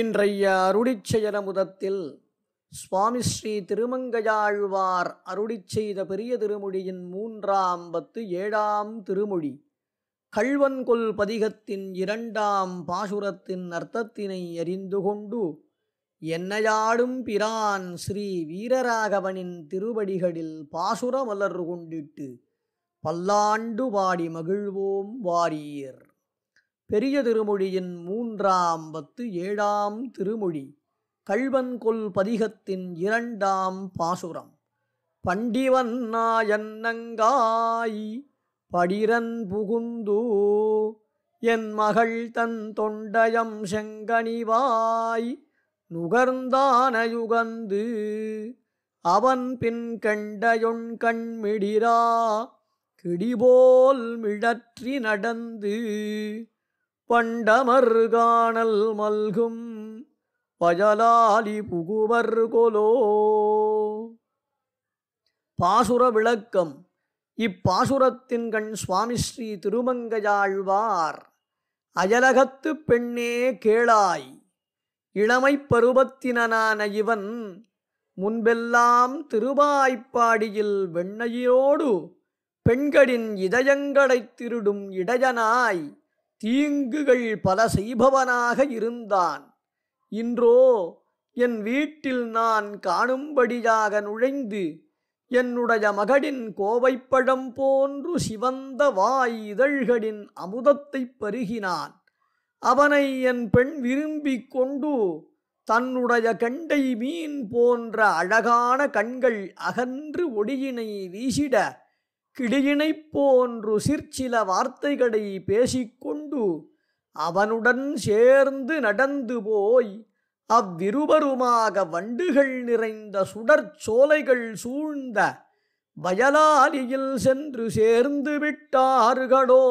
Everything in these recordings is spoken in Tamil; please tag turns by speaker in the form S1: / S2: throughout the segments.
S1: இன்றைய முதத்தில் சுவாமி ஸ்ரீ திருமங்கையாழ்வார் அருளி செய்த பெரிய திருமொழியின் மூன்றாம் பத்து ஏழாம் திருமொழி கல்வன்கொல் பதிகத்தின் இரண்டாம் பாசுரத்தின் அர்த்தத்தினை அறிந்து கொண்டு என்னையாடும் பிரான் ஸ்ரீ வீரராகவனின் திருவடிகளில் பாசுர மலர் கொண்டிட்டு பல்லாண்டு பாடி மகிழ்வோம் வாரீர் பெரிய திருமொழியின் மூன்றாம் பத்து ஏழாம் திருமொழி கல்வன் கொல் பதிகத்தின் இரண்டாம் பாசுரம் பண்டிவன் நாயன்னங்காய் படிரன் புகுந்து என் மகள் தன் தொண்டயம் செங்கனிவாய் நுகர்ந்தானயுகந்து அவன் பின் கண்டயொண் கண்மிடிரா கிடிபோல் மிடற்றி நடந்து பண்டமர்காணல் மல்கும் பஜலாலி புகுவர் கொலோ பாசுர விளக்கம் இப்பாசுரத்தின் கண் சுவாமி ஸ்ரீ திருமங்கையாழ்வார் அயலகத்து பெண்ணே கேளாய் இளமை பருவத்தினனான இவன் முன்பெல்லாம் திருவாய்ப்பாடியில் வெண்ணையோடு பெண்களின் இதயங்களைத் திருடும் இடையனாய் தீங்குகள் பல செய்பவனாக இருந்தான் இன்றோ என் வீட்டில் நான் காணும்படியாக நுழைந்து என்னுடைய மகடின் கோவைப்பழம் போன்று சிவந்த வாய் இதழ்களின் அமுதத்தைப் பருகினான் அவனை என் பெண் விரும்பிக் கொண்டு தன்னுடைய கண்டை மீன் போன்ற அழகான கண்கள் அகன்று ஒடியினை வீசிட கிளியினைப் போன்று சில வார்த்தைகளை பேசிக்கொண்டு அவனுடன் சேர்ந்து நடந்து போய் அவ்விருவருமாக வண்டுகள் நிறைந்த சுடற்சோலைகள் சூழ்ந்த வயலாலியில் சென்று சேர்ந்து விட்டார்களோ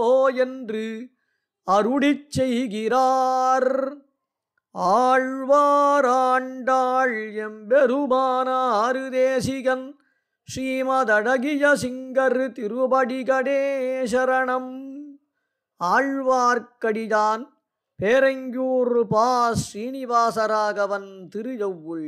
S1: என்று அருடி செய்கிறார் ஆழ்வாராண்டாள் எம்பெருமானாறு தேசிகன் ஸ்ரீமதடகிய சிங்கர் திருபடிகடே சரணம் ஆழ்வார்க்கடிதான் பேரங்கியூர் பா ஸ்ரீனிவாசராகவன் திருஜவுள்